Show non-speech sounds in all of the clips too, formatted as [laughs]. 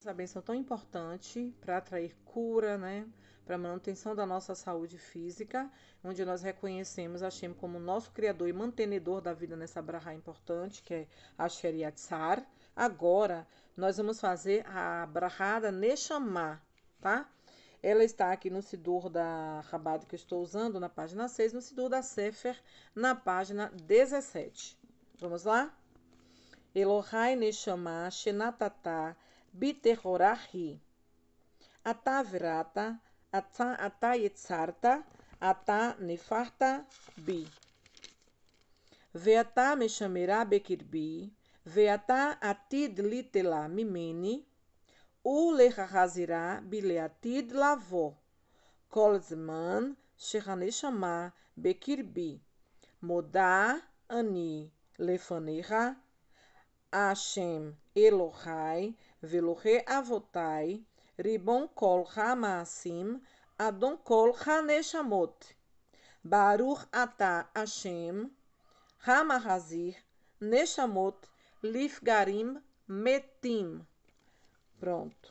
Essa benção tão importante para atrair cura, né? Para manutenção da nossa saúde física, onde nós reconhecemos Shem como nosso criador e mantenedor da vida nessa brahá importante, que é a Sheriatsar. Agora, nós vamos fazer a brahada Neshama, tá? Ela está aqui no Sidur da Rabada que eu estou usando, na página 6, no Sidur da Sefer, na página 17. Vamos lá? Elohai Neshama Shenatatá ביטחורחי. אתה וראת, אתה יצרת, אתה נפחת בי. ואתה משמרה בקרבי, ואתה עתיד ליטלה ממני, ולהחזירה בלעתיד לבוא, כל זמן שהנשמה בקרבי. מודה אני לפניך, השם אלוהי, velohe avotai, ribon kol ha-maasim, adon kol ha-neshamot. Baruch ata Hashem, Hamahazir, Neshamot, Lifgarim, Metim. Pronto.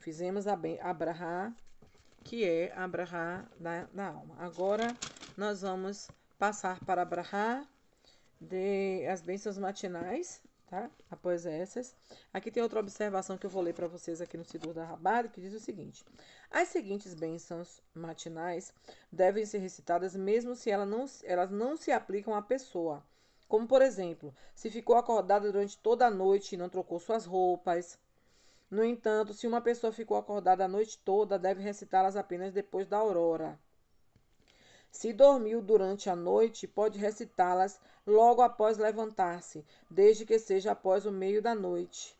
Fizemos a Abraha, que é a Abraha da, da, alma. Agora nós vamos passar para Abraha de as bênçãos matinais tá? Após essas. Aqui tem outra observação que eu vou ler para vocês aqui no Sidur da Rabada, que diz o seguinte: As seguintes bênçãos matinais devem ser recitadas mesmo se elas não, elas não se aplicam à pessoa. Como, por exemplo, se ficou acordada durante toda a noite e não trocou suas roupas. No entanto, se uma pessoa ficou acordada a noite toda, deve recitá-las apenas depois da aurora. Se dormiu durante a noite, pode recitá-las logo após levantar-se, desde que seja após o meio da noite.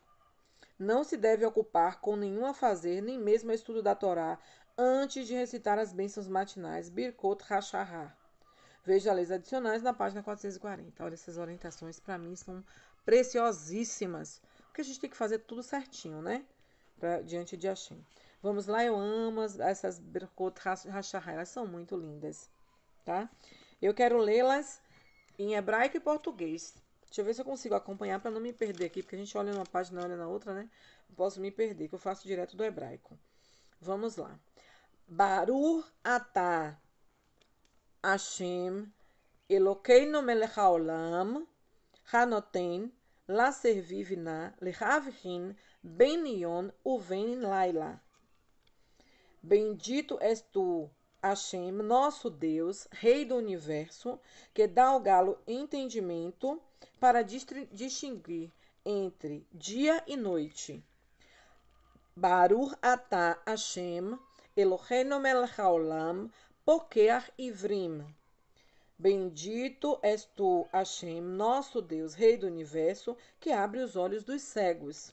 Não se deve ocupar com nenhum afazer, nem mesmo estudo da Torá, antes de recitar as bênçãos matinais Birkot Hashahá. Veja leis adicionais na página 440. Olha, essas orientações para mim são preciosíssimas, porque a gente tem que fazer tudo certinho, né? Pra, diante de Hashem. Vamos lá, eu amo essas Birkot Hashahá, elas são muito lindas tá? Eu quero lê-las em hebraico e português. Deixa eu ver se eu consigo acompanhar para não me perder aqui, porque a gente olha numa página, e olha na outra, né? Posso me perder, que eu faço direto do hebraico. Vamos lá. Barur ata Hashem Elokeinu melech haolam hanoten la servivna lehavrin ben yon uven laila. Bendito és tu, Hashem, nosso Deus, Rei do Universo, que dá ao galo entendimento para distinguir entre dia e noite. Baruch Ata Hashem, Eloheinu melech haolam, pokeach ivrim. Bendito és tu, Hashem, nosso Deus, Rei do Universo, que abre os olhos dos cegos.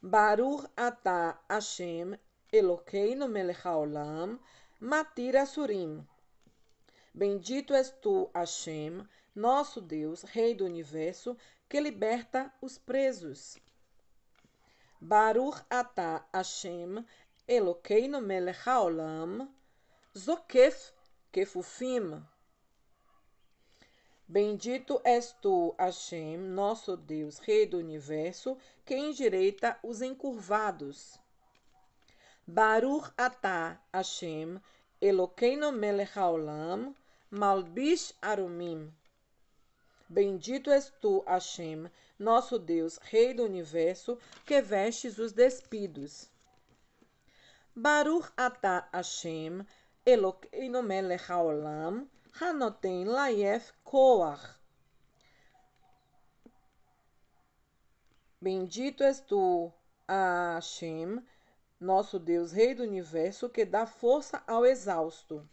Baruch Ata Hashem, Eloheinu melech haolam, Matira Surim. Bendito és tu, Hashem, nosso Deus, Rei do Universo, que liberta os presos. Baruch Atah Hashem, Elokeinu Melech Haolam, Zokef Kefufim. Bendito és tu, Hashem, nosso Deus, Rei do Universo, que endireita os encurvados. Baruch ata Hashem, Eloqueino melech haolam, malbish arumim. Bendito és tu, Hashem, nosso Deus, Rei do Universo, que vestes os despidos. Baruch ata Hashem, Eloqueino melech haolam, hanoten laef koach. Bendito és tu, Hashem, nosso Deus, Rei do Universo, que dá força ao exausto.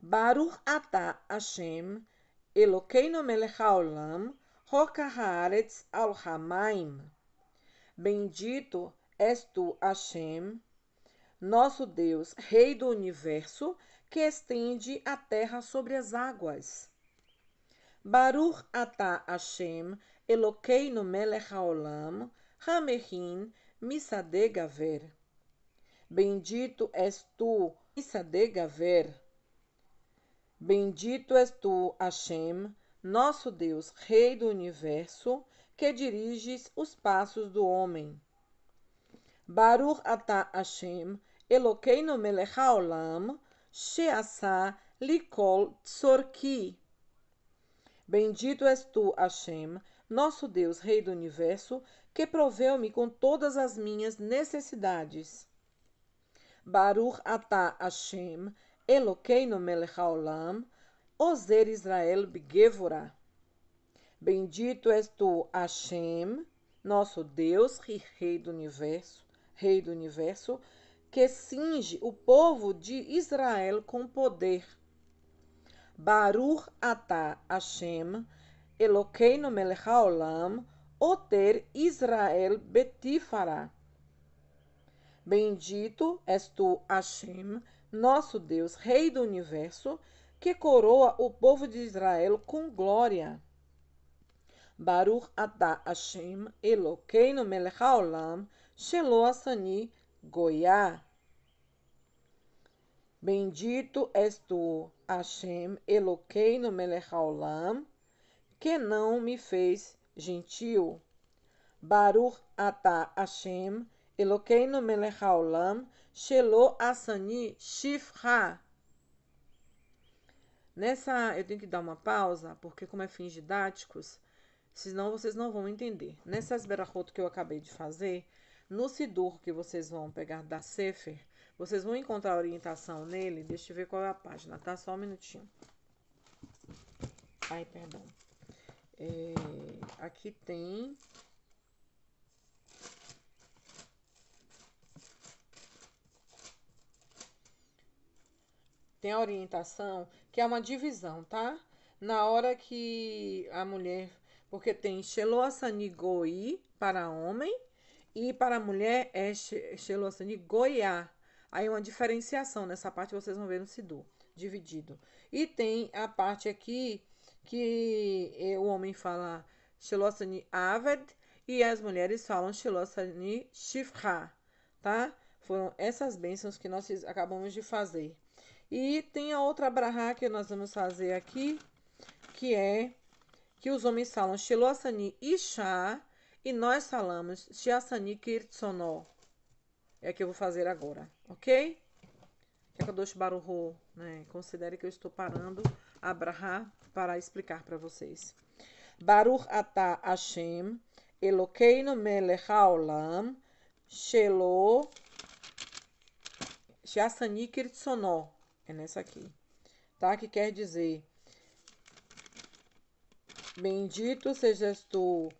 Baruch ata Hashem, Elokeinu melech haolam, roca haaretz al hamaim. Bendito és tu, Hashem, nosso Deus, Rei do Universo, que estende a terra sobre as águas. Baruch ata Hashem, Elokeinu melech haolam, Hamehin Missa de Gaver. Bendito és tu, Missa de Gaver. Bendito és tu, Hashem, nosso Deus, Rei do Universo, que diriges os passos do homem. Baruch Ata Hashem, Elokeinu melech haolam, sheasa likol tzorki. Bendito és tu, Hashem, nosso Deus, Rei do Universo, que proveu-me com todas as minhas necessidades. Baruch atah Hashem, Eloqueinu melech haolam, Ozer Israel b'gevorah. Bendito és tu, Hashem, nosso Deus e Rei do Universo, Rei do Universo, que cinge o povo de Israel com poder. Baruch atah Hashem, Eloqueinu melech haolam, Oter Israel Betifará. Bendito és tu, Hashem, nosso Deus, Rei do Universo, que coroa o povo de Israel com glória. Baruch ata Hashem, Elokeinu melech haolam, shelo asani goiá. Bendito és tu, Hashem, Elokeinu melech haolam, que não me fez gentil. Baruch Ata Hashem, Elokeinu melech haolam, shelo asani shifra. Nessa, eu tenho que dar uma pausa, porque como é fins didáticos, senão vocês não vão entender. Nessa esberachoto que eu acabei de fazer, no Sidur que vocês vão pegar da Sefer, vocês vão encontrar a orientação nele. Deixa eu ver qual é a página, tá? Só um minutinho. Ai, perdão. É, aqui tem tem a orientação que é uma divisão, tá? Na hora que a mulher, porque tem goi para homem e para mulher é Sheloasanigoiá. Aí uma diferenciação nessa parte vocês vão ver no Sidu, dividido. E tem a parte aqui que o homem fala Shilosani Aved e as mulheres falam Shilosani Shifra, tá? Foram essas bênçãos que nós acabamos de fazer. E tem a outra Braha que nós vamos fazer aqui, que é que os homens falam Shilosani Isha e nós falamos Shiasani kirtsono É a que eu vou fazer agora, ok? Kakadosh é Baruho, né? Considere que eu estou parando Abraha para explicar para vocês. Baruch Ata Hashem, Elokeinu Melech Haolam, Shelo Shasani Kirtsonó. É nessa aqui, tá? Que quer dizer: Bendito sejas tu,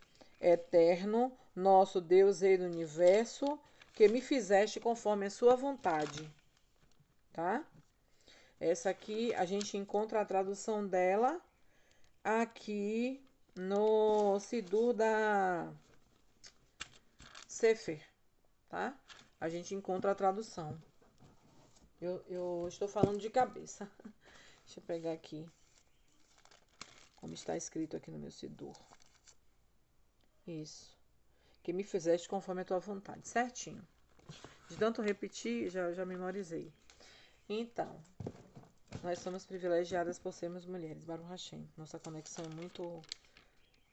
eterno, nosso Deus, e do universo, que me fizeste conforme a sua vontade, tá? Essa aqui a gente encontra a tradução dela aqui no Sidur da Sefer, tá? A gente encontra a tradução. Eu, eu estou falando de cabeça. [laughs] Deixa eu pegar aqui como está escrito aqui no meu Sidur. Isso. Que me fizeste conforme a tua vontade. Certinho. De tanto repetir, já, já memorizei. Então, nós somos privilegiadas por sermos mulheres, Baruch Hashem. Nossa conexão é muito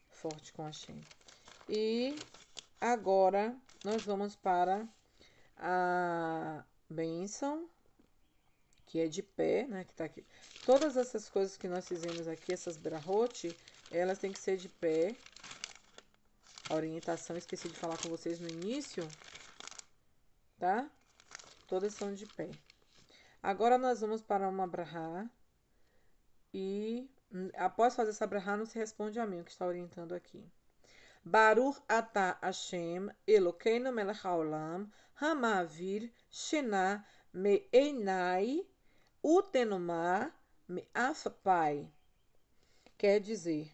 forte com Hashem. E agora nós vamos para a bênção, que é de pé, né? Que tá aqui. Todas essas coisas que nós fizemos aqui, essas brahote, elas têm que ser de pé. A orientação, esqueci de falar com vocês no início, tá? Todas são de pé. Agora nós vamos para uma brahá e hum, após fazer essa brahá não se responde a mim, que está orientando aqui. Baruch Ata Hashem Elokeinu melech haolam hamavir shena me'enai utenuma me'afpai. Quer dizer,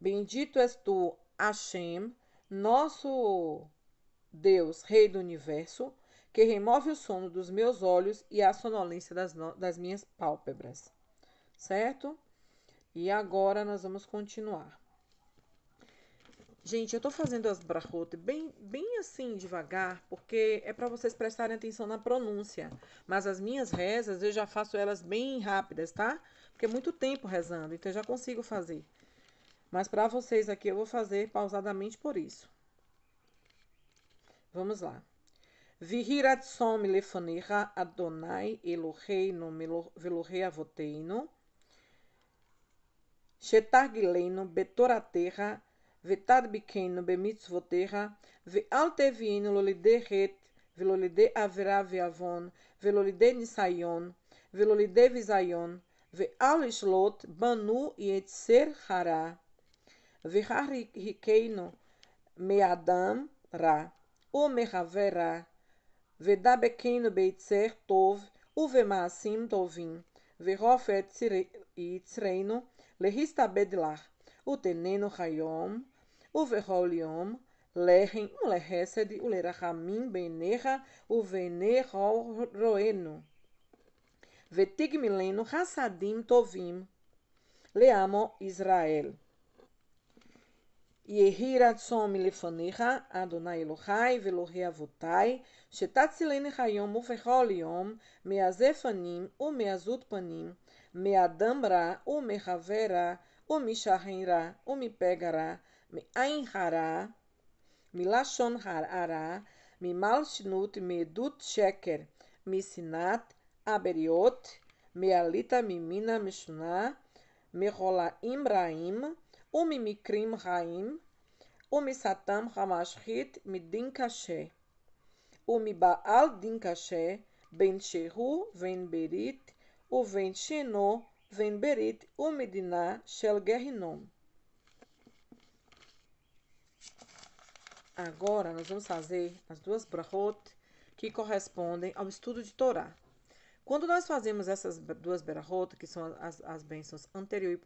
bendito és tu, Hashem, nosso Deus, Rei do Universo, que remove o sono dos meus olhos e a sonolência das, das minhas pálpebras. Certo? E agora nós vamos continuar. Gente, eu tô fazendo as brachotas bem, bem assim, devagar, porque é para vocês prestarem atenção na pronúncia. Mas as minhas rezas, eu já faço elas bem rápidas, tá? Porque é muito tempo rezando, então eu já consigo fazer. Mas para vocês aqui, eu vou fazer pausadamente por isso. Vamos lá. Vihirat som lefanecha Adonai Eloheinu velorei avoteinu. Shetargilenu betoraterra vetad bikenu bemitzvoterra vealtevinu lolideret velolide avera veavon velolide nisayon velolide visayon veal banu yetzer hara. Vihar hikeinu meadam ra o Omehavera, bequeno Beitzer Tov, Uvemaasim Tovim, Verofet Yitzreinu, Lehista Bedlar, Utenenu Hayom, Uveholiom, Lehem Ulehesed, Ulerahamim Beneha, Uvenerol Roenu, Vetigmileno Hassadim Tovim, Leamo Israel. יהי רצון מלפניך, אדוני אלוהי ואלוהי אבותי, שתצילנך היום ובכל יום, מעזי פנים ומעזות פנים, מאדם רע ומחבר רע, ומשכן רע ומפגע רע, מעין הרע, מלשון הרע, ממלשנות, מעדות שקר, משנאת, עבריות, מעליתה ממינה משונה, מחולאים רעים, Umi mimicrim Raim, Umi misatam Hamashrit Midin Kashé, Umi Baal Din Kashé, Ben Shehu Ven Berit, Uven Sheno vem Berit, Umi mediná Shel Gerinom. Agora nós vamos fazer as duas brachot que correspondem ao estudo de Torá. Quando nós fazemos essas duas berahot, que são as, as bênçãos anterior e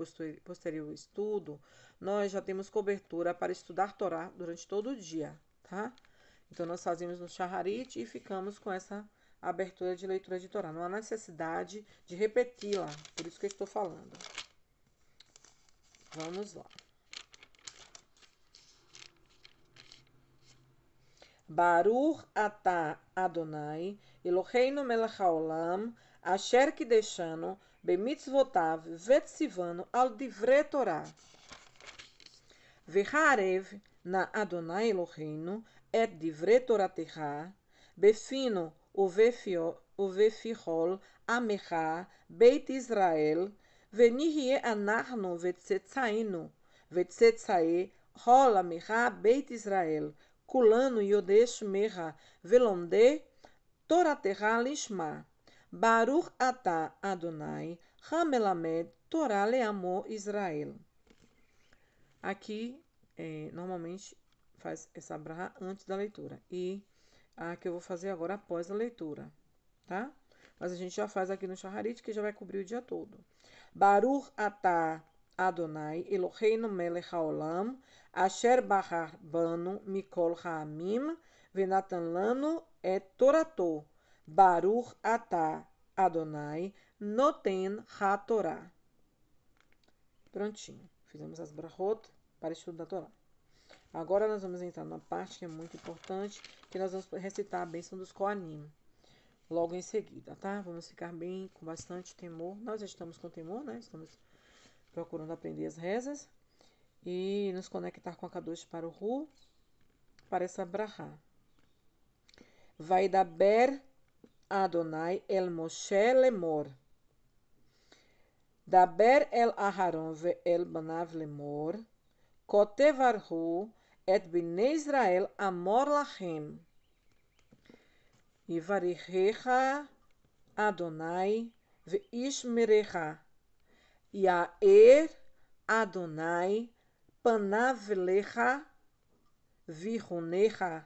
posterior, ao estudo, nós já temos cobertura para estudar Torá durante todo o dia, tá? Então nós fazemos no Shaharit e ficamos com essa abertura de leitura de Torá. Não há necessidade de repeti-la, por isso que eu estou falando. Vamos lá. Baruch atá Adonai, Eloheinu melech haolam, asher kideshanu, bemitzvotav, vetzivanu, al divre Torah. Veharev na Adonai Eloheinu, et divre Toratecha, befino ובפיכול amecha Beit Israel, v'enihie אנחנו וצאצאינו, vetzetzai hol amecha Beit Israel culano yodesh merra velonde toraterralisma. Baruch atah Adonai Hamelamed Torá leamor Israel. Aqui, é, normalmente, faz essa brá antes da leitura. E a que eu vou fazer agora após a leitura, tá? Mas a gente já faz aqui no Shaharit, que já vai cobrir o dia todo. Baruch atah Adonai, Eloheinu melech haolam, asher bahar banu mikol ha'amim, venatan lanu et Torato, baruch Ata Adonai, noten ha Prontinho, fizemos as brachot para estudo da Torá. Agora nós vamos entrar numa parte que é muito importante, que nós vamos recitar a bênção dos Koanim logo em seguida, tá? Vamos ficar bem com bastante temor. Nós já estamos com temor, né? Estamos procurando aprender as rezas e nos conectar com a Kadosh para o Ru, para essa Braha. Vai da Ber Adonai el Moshe lemor. Daber el Aharon ve el banav lemor. Kotevarhu et bin Israel amor lachem. Ivarirecha Adonai ve ishmerecha. Yaer Adonai Panavlecha Virunecha.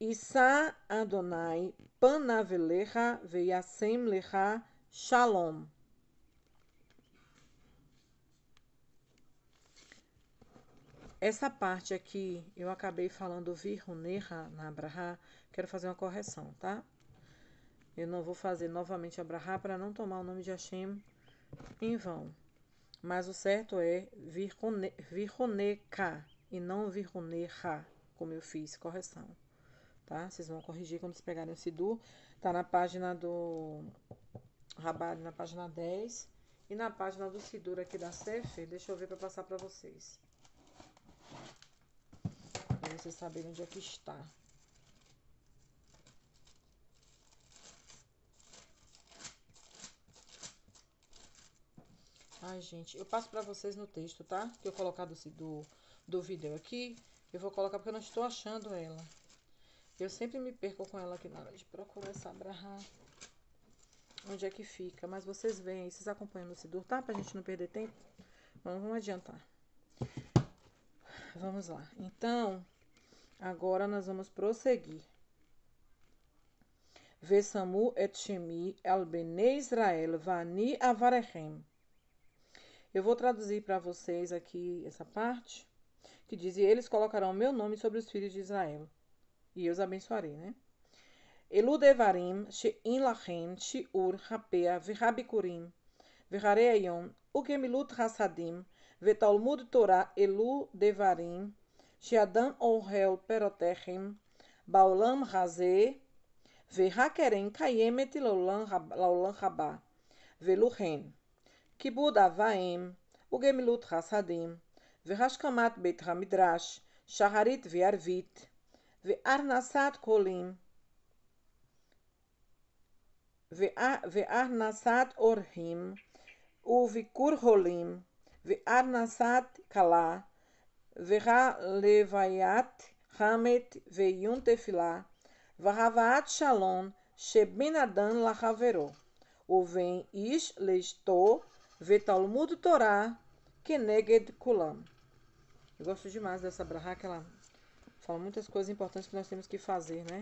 Issa Adonai Panavlecha Veyasem Lecha Shalom. Essa parte aqui, eu acabei falando Virunecha na Abraha, quero fazer uma correção, tá? Eu não vou fazer novamente abrahar para não tomar o nome de Hashem em vão. Mas o certo é vir Virroneka e não Virroneha, como eu fiz, correção. Tá? Vocês vão corrigir quando vocês pegarem o Sidu. Tá na página do Rabad, na página 10. E na página do Sidur aqui da Sefer, deixa eu ver para passar para vocês. Pra vocês saberem onde é que está. Ai, gente, eu passo pra vocês no texto, tá? Que eu colocar do, do, do vídeo aqui. Eu vou colocar porque eu não estou achando ela. Eu sempre me perco com ela aqui na hora de procurar essa Onde é que fica? Mas vocês veem aí, vocês acompanham o Sidur, tá? Pra gente não perder tempo. Vamos, vamos adiantar. Vamos lá. Então, agora nós vamos prosseguir. Vesamu et Shemi al Bene Israel vani avarechem. Eu vou traduzir para vocês aqui essa parte que diz: Eles colocarão meu nome sobre os filhos de Israel, e eu os abençoarei, né? Elu devarim she'in lachem, she'ur, rapea, verhabikurim, verhareaion, ukemilut hasadim, vetalmud torah, devarim she'adam orhel perotechim, baolam razeh, verhakerem, kayemet laulan rabá, veluhem. כיבוד אב ואם, וגמילות חסדים, והשכמת בית המדרש, שחרית וערבית, והרנסת קולים, והרנסת אורחים, וביקור חולים, והרנסת כלה, והלוויית חמת ועיון תפילה, והבאת שלום שבין אדם לחברו, ובין איש לאשתו Vetalmud Torá, Keneged Kulam. Eu gosto demais dessa brahá, que ela fala muitas coisas importantes que nós temos que fazer, né?